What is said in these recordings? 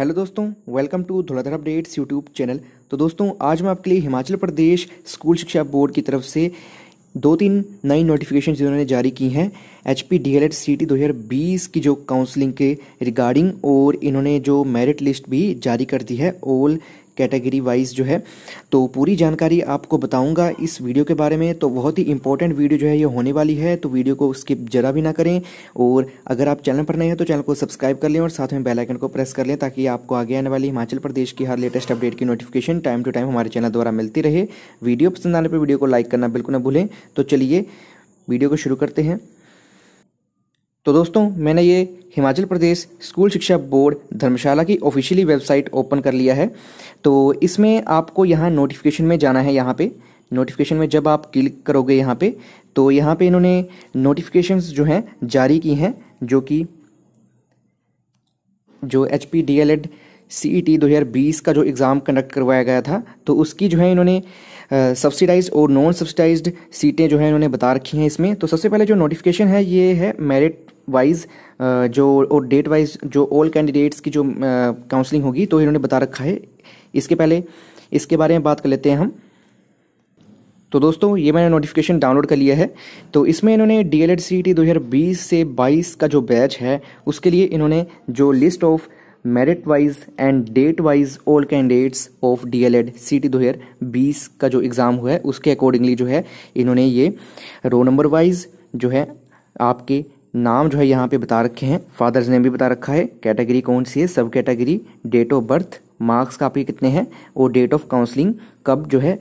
hello दोस्तों welcome to Dhauladhar updates YouTube channel तो दोस्तों आज मैं आपके लिए हिमाचल प्रदेश स्कूल शिक्षा बोर्ड की तरफ से दो तीन नई नोटिफिकेशन जिन्होंने जारी की हैं H P D El Ed C T दो हज़ार बीस की जो काउंसलिंग के रिगार्डिंग और इन्होंने जो मेरिट लिस्ट भी जारी कर दी है ऑल कैटेगरी वाइज जो है तो पूरी जानकारी आपको बताऊंगा इस वीडियो के बारे में तो बहुत ही इंपॉर्टेंट वीडियो जो है ये होने वाली है तो वीडियो को स्किप जरा भी ना करें और अगर आप चैनल पर नए हैं तो चैनल को सब्सक्राइब कर लें और साथ में बेलाइकन को प्रेस कर लें ताकि आपको आगे आने वाली हिमाचल प्रदेश की हर लेटेस्ट अपडेट की नोटिफिकेशन टाइम टू टाइम हमारे चैनल द्वारा मिलती रहे वीडियो पसंद आने पर वीडियो को लाइक करना बिल्कुल ना भूलें तो चलिए वीडियो को शुरू करते हैं तो दोस्तों मैंने ये हिमाचल प्रदेश स्कूल शिक्षा बोर्ड धर्मशाला की ऑफिशियली वेबसाइट ओपन कर लिया है तो इसमें आपको यहाँ नोटिफिकेशन में जाना है यहाँ पे नोटिफिकेशन में जब आप क्लिक करोगे यहाँ पे तो यहाँ पे इन्होंने नोटिफिकेशंस जो हैं जारी की हैं जो कि जो H P D El Ed C E T दो हज़ार बीस का जो एग्ज़ाम कंडक्ट करवाया गया था तो उसकी जो है इन्होंने सब्सिडाइज और नॉन सब्सिडाइज्ड सीटें जो हैं इन्होंने बता रखी हैं इसमें तो सबसे पहले जो नोटिफिकेशन है ये है मेरिट वाइज uh, जो और डेट वाइज जो ऑल कैंडिडेट्स की जो काउंसलिंग uh, होगी तो इन्होंने बता रखा है इसके पहले इसके बारे में बात कर लेते हैं हम तो दोस्तों ये मैंने नोटिफिकेशन डाउनलोड कर लिया है तो इसमें इन्होंने D El Ed C T दो हज़ार बीस से बाईस का जो बैच है उसके लिए इन्होंने जो list of merit wise and date wise all candidates of D El Ed C T दो हज़ार बीस का जो एग्ज़ाम हुआ है उसके अकॉर्डिंगली जो है इन्होंने ये रो नंबर वाइज जो है आपके नाम जो है यहाँ पे बता रखे हैं फादर्स नेम भी बता रखा है कैटेगरी कौन सी है सब category date of birth marks आपके कितने हैं और डेट ऑफ काउंसलिंग कब जो है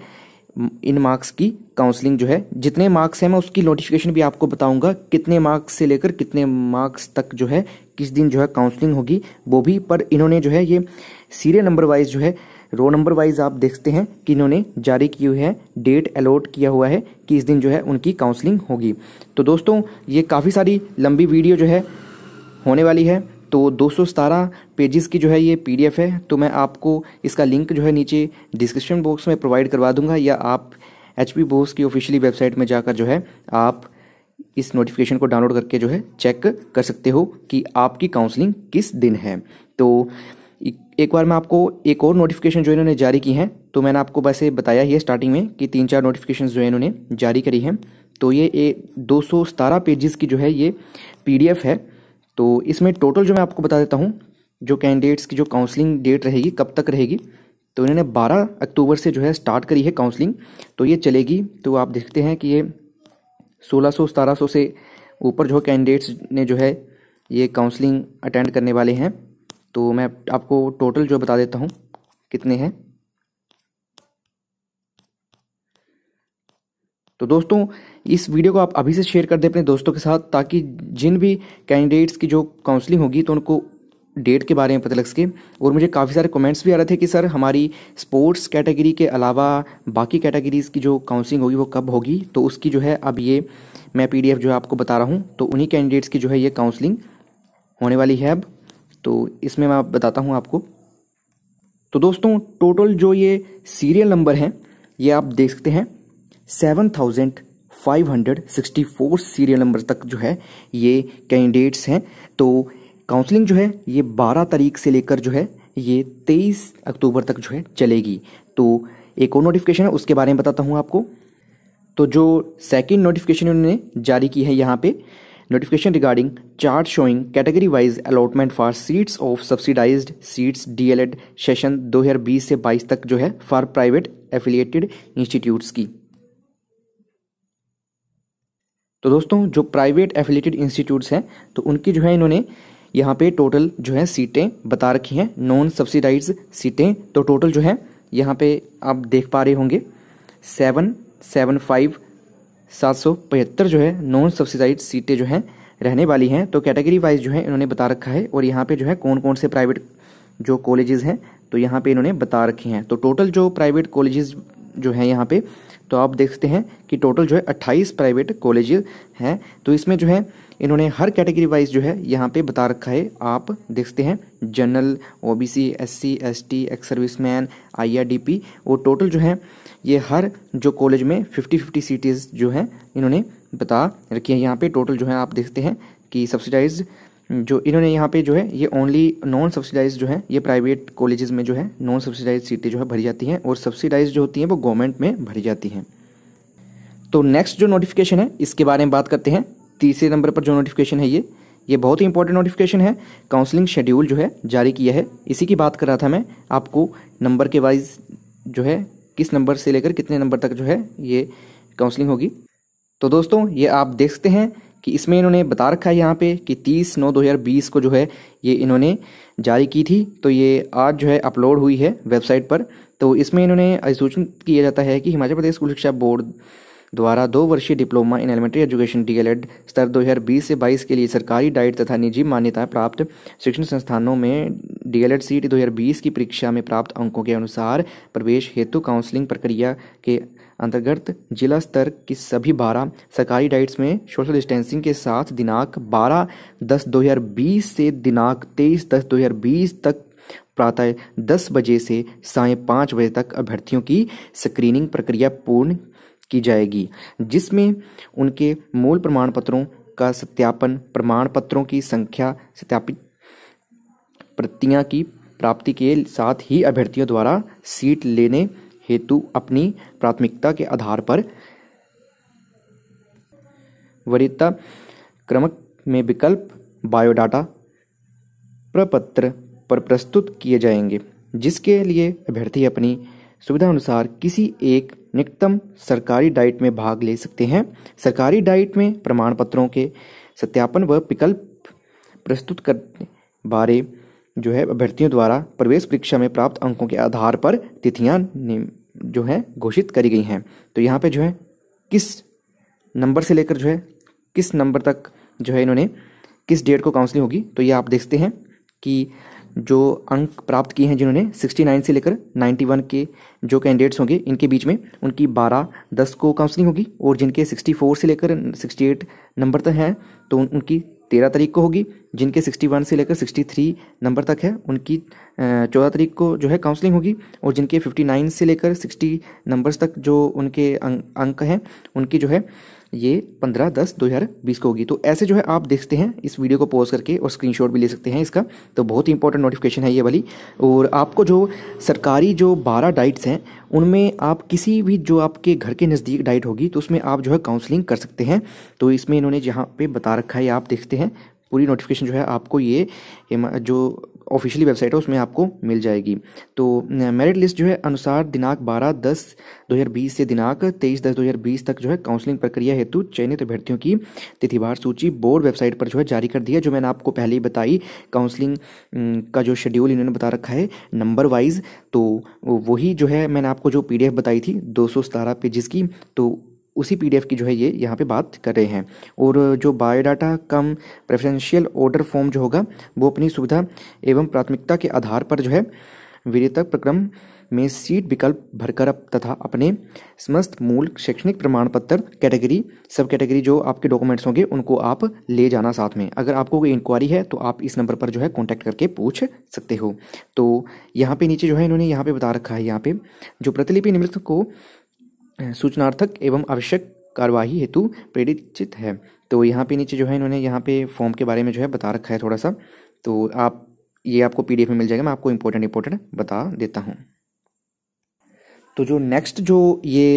इन मार्क्स की काउंसलिंग जो है जितने मार्क्स हैं मैं उसकी नोटिफिकेशन भी आपको बताऊंगा कितने मार्क्स से लेकर कितने मार्क्स तक जो है किस दिन जो है काउंसलिंग होगी वो भी पर इन्होंने जो है ये सीरियल नंबर वाइज जो है रो नंबर वाइज आप देखते हैं कि इन्होंने जारी की हुई है डेट अलॉट किया हुआ है कि इस दिन जो है उनकी काउंसलिंग होगी तो दोस्तों ये काफ़ी सारी लंबी वीडियो जो है होने वाली है तो दो पेजेस की जो है ये पीडीएफ है तो मैं आपको इसका लिंक जो है नीचे डिस्क्रिप्शन बॉक्स में प्रोवाइड करवा दूंगा या आप एच पी बोस की ऑफिशियली वेबसाइट में जाकर जो है आप इस नोटिफिकेशन को डाउनलोड करके जो है चेक कर सकते हो कि आपकी काउंसलिंग किस दिन है तो एक बार मैं आपको एक और नोटिफिकेशन जो इन्होंने जारी की हैं तो मैंने आपको वैसे बताया ही है स्टार्टिंग में कि तीन चार नोटिफिकेशन जो है इन्होंने जारी करी हैं तो ये ए, दो सौ सतारह पेजेस की जो है ये पीडीएफ है तो इसमें टोटल जो मैं आपको बता देता हूँ जो कैंडिडेट्स की जो काउंसलिंग डेट रहेगी कब तक रहेगी तो इन्होंने 12 अक्टूबर से जो है स्टार्ट करी है काउंसलिंग तो ये चलेगी तो आप देखते हैं कि ये सोलह सतारह से ऊपर जो कैंडिडेट्स ने जो है ये काउंसलिंग अटेंड करने वाले हैं तो मैं आपको टोटल जो बता देता हूँ कितने हैं तो दोस्तों इस वीडियो को आप अभी से शेयर कर दें अपने दोस्तों के साथ ताकि जिन भी कैंडिडेट्स की जो काउंसलिंग होगी तो उनको डेट के बारे में पता लग सके और मुझे काफ़ी सारे कमेंट्स भी आ रहे थे कि सर हमारी स्पोर्ट्स कैटेगरी के अलावा बाकी कैटेगरीज़ की जो काउंसलिंग होगी वो कब होगी तो उसकी जो है अब ये मैं पीडीएफ जो है आपको बता रहा हूँ तो उन्हीं कैंडिडेट्स की जो है ये काउंसलिंग होने वाली है अब तो इसमें मैं बताता हूँ आपको तो दोस्तों टोटल जो ये सीरियल नंबर हैं ये आप देख सकते हैं seven thousand four serial number तक जो है ये कैंडिडेट्स हैं तो काउंसलिंग जो है ये 12 तारीख से लेकर जो है ये 23 अक्टूबर तक जो है चलेगी तो एक और नोटिफिकेशन है उसके बारे में बताता हूँ आपको तो जो सेकंड नोटिफिकेशन उन्होंने जारी की है यहाँ पर notification regarding chart showing category wise allotment for seats of subsidized seats Ed session 2020 से 22 तक जो है फॉर प्राइवेट एफिलिएटेड इंस्टीट्यूट्स की तो दोस्तों जो प्राइवेट एफिलेटेड इंस्टीट्यूट्स हैं तो उनकी जो है इन्होंने यहाँ पे टोटल जो है सीटें बता रखी हैं नॉन सब्सिडाइज सीटें तो टोटल जो है यहाँ पे आप देख पा रहे होंगे सेवन सेवन फाइव सात जो है नॉन सब्सिडाइज सीटें जो हैं रहने वाली हैं तो कैटेगरी वाइज जो है इन्होंने बता रखा है और यहाँ पे जो है कौन कौन से प्राइवेट जो कॉलेजेस हैं तो यहाँ पे इन्होंने बता रखे हैं तो टोटल जो प्राइवेट कॉलेजेस जो हैं यहाँ पे तो आप देखते हैं कि टोटल जो है 28 प्राइवेट कॉलेज हैं तो इसमें जो है इन्होंने हर कैटेगरी वाइज जो है यहाँ पे बता रखा है आप देखते हैं general OBC SC ST ex service man आई वो टोटल जो है ये हर जो कॉलेज में फिफ्टी फिफ्टी सीटीज जो हैं इन्होंने बता रखी है यहाँ पे टोटल जो है आप देखते हैं कि सब्सिडाइज जो इन्होंने यहाँ पे जो है ये ओनली नॉन सब्सिडाइज जो है ये प्राइवेट कॉलेजेस में जो है नॉन सब्सिडाइज सीटें जो है भरी जाती हैं और सब्सिडाइज जो होती हैं वो गवर्नमेंट में भरी जाती हैं तो नेक्स्ट जो नोटिफिकेशन है इसके बारे में बात करते हैं तीसरे नंबर पर जो नोटिफिकेशन है ये ये बहुत ही इंपॉर्टेंट नोटिफिकेशन है काउंसलिंग शेड्यूल जो है जारी किया है इसी की बात कर रहा था मैं आपको नंबर के वाइज जो है किस नंबर से लेकर कितने नंबर तक जो है ये काउंसलिंग होगी तो दोस्तों ये आप देख सकते हैं कि इसमें इन्होंने बता रखा है यहाँ पे कि 30 नौ 2020 को जो है ये इन्होंने जारी की थी तो ये आज जो है अपलोड हुई है वेबसाइट पर तो इसमें इन्होंने अधिसूचित किया जाता है कि हिमाचल प्रदेश स्कूल शिक्षा बोर्ड द्वारा दो वर्षीय diploma in elementary education D El Ed स्तर 2020 से 22 के लिए सरकारी डाइट तथा निजी मान्यता प्राप्त शिक्षण संस्थानों में डीएलएड सीट 2020 की परीक्षा में प्राप्त अंकों के अनुसार प्रवेश हेतु काउंसलिंग प्रक्रिया के अंतर्गत जिला स्तर की सभी बारह सरकारी डाइट्स में सोशल डिस्टेंसिंग के साथ दिनांक बारह दस बीस से दिनांक तेईस दस बीस तक प्रातः दस बजे से साय पाँच बजे तक अभ्यर्थियों की स्क्रीनिंग प्रक्रिया पूर्ण की जाएगी जिसमें उनके मूल प्रमाण पत्रों का सत्यापन प्रमाण पत्रों की संख्या सत्यापित प्रतियां की प्राप्ति के साथ ही अभ्यर्थियों द्वारा सीट लेने हेतु अपनी प्राथमिकता के आधार पर वरीयता क्रमक में विकल्प बायोडाटा प्रपत्र पर प्रस्तुत किए जाएंगे जिसके लिए अभ्यर्थी अपनी सुविधा अनुसार किसी एक निकटतम सरकारी डाइट में भाग ले सकते हैं सरकारी डाइट में प्रमाण पत्रों के सत्यापन व विकल्प प्रस्तुत कर बारे जो है अभ्यर्थियों द्वारा प्रवेश परीक्षा में प्राप्त अंकों के आधार पर तिथियां जो है घोषित करी गई हैं तो यहाँ पे जो है किस नंबर से लेकर जो है किस नंबर तक जो है इन्होंने किस डेट को काउंसलिंग होगी तो ये आप देखते हैं कि जो अंक प्राप्त किए हैं जिन्होंने 69 से लेकर 91 के जो कैंडिडेट्स होंगे इनके बीच में उनकी 12 10 को काउंसलिंग होगी और जिनके 64 से लेकर 68 नंबर तक हैं तो उन, उनकी तेरह तारीख को होगी जिनके 61 से लेकर 63 नंबर तक है उनकी चौदह तारीख को जो है काउंसलिंग होगी और जिनके 59 से लेकर 60 नंबर्स तक जो उनके अंक हैं उनकी जो है ये पंद्रह दस दो हज़ार बीस को होगी तो ऐसे जो है आप देखते हैं इस वीडियो को पोज करके और स्क्रीनशॉट भी ले सकते हैं इसका तो बहुत ही इंपॉर्टेंट नोटिफिकेशन है ये वाली और आपको जो सरकारी जो बारह डाइट्स हैं उनमें आप किसी भी जो आपके घर के नज़दीक डाइट होगी तो उसमें आप जो है काउंसलिंग कर सकते हैं तो इसमें इन्होंने जहाँ पे बता रखा है आप देखते हैं पूरी नोटिफिकेशन जो है आपको ये जो ऑफिशियली वेबसाइट है उसमें आपको मिल जाएगी तो मेरिट लिस्ट जो है अनुसार दिनांक 12 दस 2020 से दिनांक 23 दस 2020 तक जो है काउंसलिंग प्रक्रिया हेतु चयनित अभ्यर्थियों की तिथिवार सूची बोर्ड वेबसाइट पर जो है जारी कर दी है जो मैंने आपको पहले ही बताई काउंसलिंग का जो शेड्यूल इन्होंने बता रखा है नंबर वाइज तो वही जो है मैंने आपको जो पी बताई थी दो सौ पेजेस की तो उसी पी की जो है ये यहाँ पे बात कर रहे हैं और जो biodata cum preferential order form जो होगा वो अपनी सुविधा एवं प्राथमिकता के आधार पर जो है वीरता प्रक्रम में सीट विकल्प भरकर तथा अपने समस्त मूल शैक्षणिक प्रमाण पत्र कैटेगरी सब कैटेगरी जो आपके डॉक्यूमेंट्स होंगे उनको आप ले जाना साथ में अगर आपको कोई इंक्वायरी है तो आप इस नंबर पर जो है कांटेक्ट करके पूछ सकते हो तो यहाँ पे नीचे जो है इन्होंने यहाँ पे बता रखा है यहाँ पे जो प्रतिलिपि निमित्त को सूचनार्थक एवं आवश्यक कार्यवाही हेतु प्रेरित है तो यहाँ पे नीचे जो है इन्होंने यहाँ पे फॉर्म के बारे में जो है बता रखा है थोड़ा सा तो आप ये आपको पी में मिल जाएगा मैं आपको इम्पोर्टेंट इम्पोर्टेंट बता देता हूँ तो जो नेक्स्ट जो ये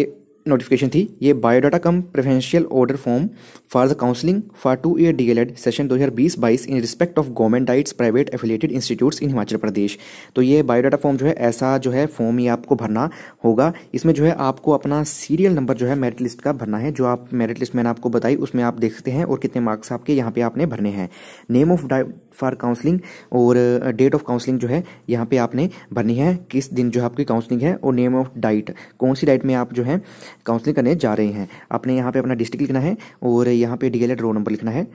नोटिफिकेशन थी ये biodata cum preferential order form for the counselling for two year D El Ed session दो हज़ार बीस बाईस in respect of government DIETs private affiliated institutes in Himachal Pradesh तो ये बायोडाटा फॉर्म जो है ऐसा जो है फॉर्म ये आपको भरना होगा इसमें जो है आपको अपना सीरियल नंबर जो है मेरिट लिस्ट का भरना है जो आप मेरिट लिस्ट मैंने आपको बताई उसमें आप देखते हैं और कितने मार्क्स आपके यहाँ पे आपने भरने हैं नेम ऑफ फॉर काउंसलिंग और डेट ऑफ काउंसलिंग जो है यहाँ पे आपने भरनी है किस दिन जो आपकी काउंसलिंग है और नेम ऑफ डाइट कौन सी डाइट में आप जो है काउंसलिंग करने जा रहे हैं आपने यहाँ पे अपना डिस्ट्रिक्ट लिखना है और यहाँ पे डी एड रोल नंबर लिखना है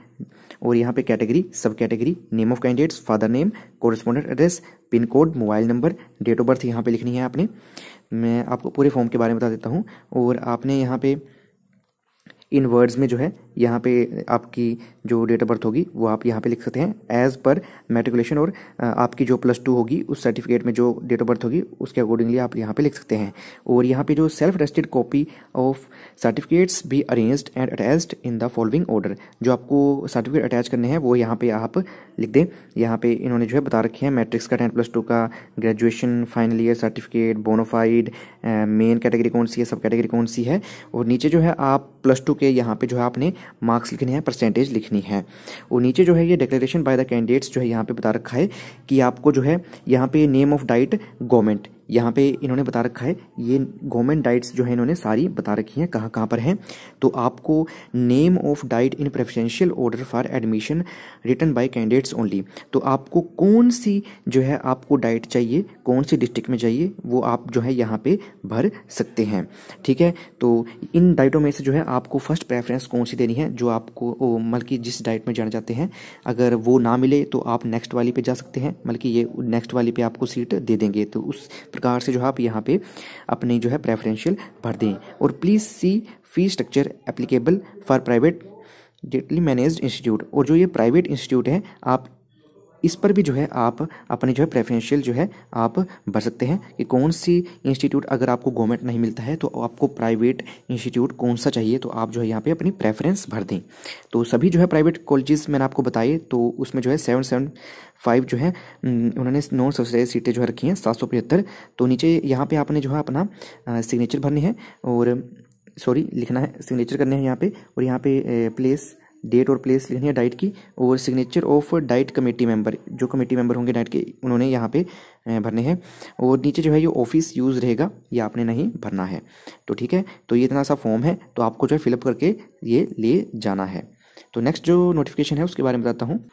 और यहाँ पे category sub category name of candidates father name correspondent address pin code mobile number date of birth यहाँ पे लिखनी है आपने मैं आपको पूरे फॉर्म के बारे में बता देता हूँ और आपने यहाँ पे इन वर्ड्स में जो है यहाँ पे आपकी जो डेट ऑफ बर्थ होगी वो आप यहाँ पे लिख सकते हैं एज़ पर मेट्रिकुलेशन और आपकी जो प्लस टू होगी उस सर्टिफिकेट में जो डेट ऑफ बर्थ होगी उसके अकॉर्डिंगली आप यहाँ पे लिख सकते हैं और यहाँ पे जो self attested copy of certificates भी arranged and attached in the following order जो आपको सर्टिफिकेट अटैच करने हैं वो यहाँ पे आप लिख दें यहाँ पे इन्होंने जो है बता रखे हैं मैट्रिक्स का टेंथ प्लस टू का graduation final year certificate bonafide main category कौन सी है सब कैटेगरी कौन सी है और नीचे जो है आप प्लस टू के यहाँ पे जो है आपने मार्क्स लिखने हैं परसेंटेज लिखनी है और नीचे जो है ये डिक्लेरेशन बाय द कैंडिडेट्स जो है यहाँ पे बता रखा है कि आपको जो है यहाँ पे नेम ऑफ डाइट गवर्नमेंट यहाँ पे इन्होंने बता रखा है ये गवर्नमेंट डाइट्स जो है इन्होंने सारी बता रखी हैं कहाँ कहाँ पर हैं तो आपको name of DIET in preferential order for admission return by candidates only तो आपको कौन सी जो है आपको डाइट चाहिए कौन सी डिस्ट्रिक्ट में चाहिए वो आप जो है यहाँ पर भर सकते हैं ठीक है तो इन डाइटों में से जो है आपको फर्स्ट प्रेफरेंस कौन सी देनी है जो आपको बल्कि मतलब जिस डाइट में जाना चाहते हैं अगर वो ना मिले तो आप नेक्स्ट वाली पर जा सकते हैं बल्कि मतलब ये नेक्स्ट वाली पे आपको सीट दे देंगे तो उस प्रकार से जो आप यहाँ पे अपने जो है प्रेफरेंशियल भर दें और please see fee structure applicable for private डेटली मैनेज्ड इंस्टीट्यूट और जो ये प्राइवेट इंस्टीट्यूट है आप इस पर भी जो है आप अपने जो है प्रेफरेंशियल जो है आप भर सकते हैं कि कौन सी इंस्टीट्यूट अगर आपको गवर्नमेंट नहीं मिलता है तो आपको प्राइवेट इंस्टीट्यूट कौन सा चाहिए तो आप जो है यहाँ पे अपनी प्रेफरेंस भर दें तो सभी जो है प्राइवेट कॉलेजेस मैंने आपको बताए तो उसमें जो है सेवन सेवन फाइव जो है उन्होंने नॉन सब्सिडाइज सीटें जो है रखी हैं सात सौ पचहत्तर तो नीचे यहाँ पे आपने जो है अपना सिग्नेचर भरने हैं और सॉरी लिखना है सिग्नेचर करने हैं यहाँ पे और यहाँ पे प्लेस डेट और प्लेस लिखनी है डाइट की और signature of DIET committee member जो कमेटी मेंबर होंगे डाइट के उन्होंने यहाँ पे भरने हैं और नीचे जो है ये ऑफिस यूज़ रहेगा ये आपने नहीं भरना है तो ठीक है तो ये इतना सा फॉर्म है तो आपको जो है फिलअप करके ये ले जाना है तो नेक्स्ट जो नोटिफिकेशन है उसके बारे में बताता हूँ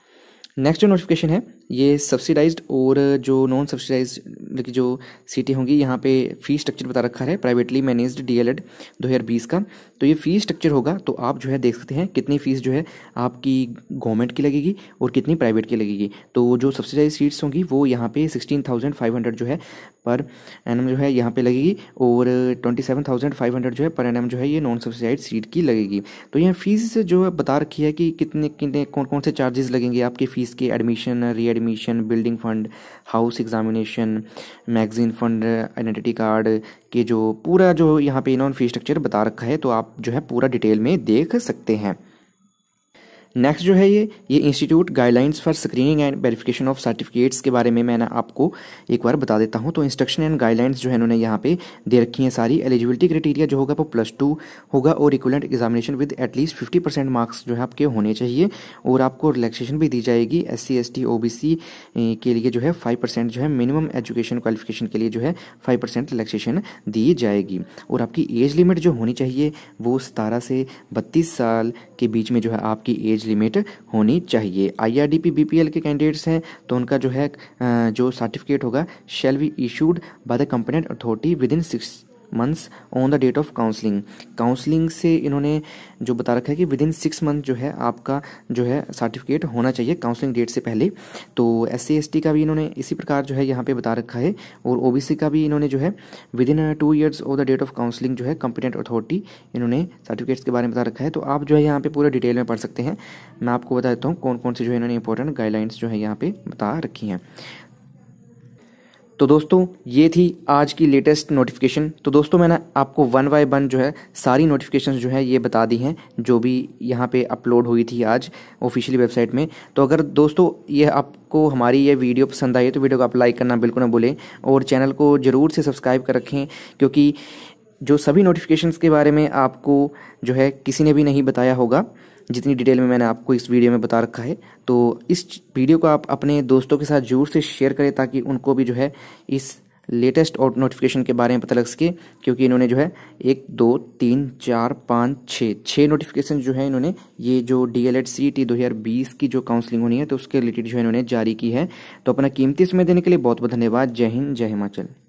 नेक्स्ट जो नोटिफिकेशन है ये सब्सिडाइज्ड और जो नॉन सब्सिडाइज की जो सीटें होंगी यहाँ पे फ़ी स्ट्रक्चर बता रखा है प्राइवेटली मैनेज्ड डीएलएड 2020 का तो ये फ़ी स्ट्रक्चर होगा तो आप जो है देख सकते हैं कितनी फ़ीस जो है आपकी गवर्नमेंट की लगेगी और कितनी प्राइवेट की लगेगी तो जो सब्सिडाइज सीट्स होंगी वो यहाँ पे सिक्सटीन थाउजेंड फाइव हंड्रेड जो है पर एन जो है यहाँ पे लगेगी और twenty seven thousand five hundred जो है पर एन जो है ये नॉन सब्सिडाइज सीट की लगेगी तो यहाँ फ़ीस जो है बता रखी है कि कितने कितने कौन कौन से चार्जेस लगेंगे आपकी फ़ीस के admission readmission building fund house examination magazine fund identity card के जो पूरा जो यहाँ पे इन्होंने फ़ी स्ट्रक्चर बता रखा है तो आप जो है पूरा डिटेल में देख सकते हैं नेक्स्ट जो है ये ये institute guidelines for screening and verification of certificates के बारे में मैंने आपको एक बार बता देता हूँ तो इंस्ट्रक्शन एंड गाइडलाइंस जो है उन्होंने यहाँ पे दे रखी हैं सारी एलिजिबिलिटी क्राइटेरिया जो होगा वो प्लस टू होगा और equivalent examination with at least fifty percent marks जो है आपके होने चाहिए और आपको रिलैक्सेशन भी दी जाएगी S C S T O B C के लिए जो है फाइव परसेंट जो है मिनिमम एजुकेशन क्वालिफिकेशन के लिए जो है फाइव परसेंट रिलैक्सेशन दी जाएगी और आपकी एज लिमिट जो होनी चाहिए वो सतारह से बत्तीस साल के बीच में जो है आपकी एज एज लिमिट होनी चाहिए I R D P B P L के कैंडिडेट्स हैं तो उनका जो है जो सर्टिफिकेट होगा shall be issued by the company authority within six months on the date of counselling counselling से इन्होंने जो बता रखा है कि विद इन सिक्स मंथ जो है आपका जो है सर्टिफिकेट होना चाहिए काउंसलिंग डेट से पहले तो एस सी एस टी का भी इन्होंने इसी प्रकार जो है यहाँ पे बता रखा है और ओ बी सी का भी इन्होंने जो है within two years of the date of counselling जो है कंपिटेंट अथॉरिटी इन्होंने सर्टिफिकेट्स के बारे में बता रखा है तो आप जो है यहाँ पे पूरा डिटेल में पढ़ सकते हैं मैं आपको बता देता हूँ कौन कौन से जो है इन्होंने इंपॉर्टेंट गाइडलाइंस जो है यहाँ पे बता रखी हैं तो दोस्तों ये थी आज की लेटेस्ट नोटिफिकेशन तो दोस्तों मैंने आपको वन बाय वन जो है सारी नोटिफिकेशन जो है ये बता दी हैं जो भी यहाँ पे अपलोड हुई थी आज ऑफिशियली वेबसाइट में तो अगर दोस्तों ये आपको हमारी ये वीडियो पसंद आई तो वीडियो को आप लाइक करना बिल्कुल ना भूलें और चैनल को ज़रूर से सब्सक्राइब कर रखें क्योंकि जो सभी नोटिफिकेशंस के बारे में आपको जो है किसी ने भी नहीं बताया होगा जितनी डिटेल में मैंने आपको इस वीडियो में बता रखा है तो इस वीडियो को आप अपने दोस्तों के साथ जरूर से शेयर करें ताकि उनको भी जो है इस लेटेस्ट और नोटिफिकेशन के बारे में पता लग सके क्योंकि इन्होंने जो है एक दो तीन चार पाँच छः छः नोटिफिकेशन जो है इन्होंने ये जो D El Ed C T दो हज़ार बीस की जो काउंसलिंग होनी है तो उसके रिलेटेड जो है इन्होंने जारी की है तो अपना कीमती समय देने के लिए बहुत बहुत धन्यवाद जय हिंद जय हिमाचल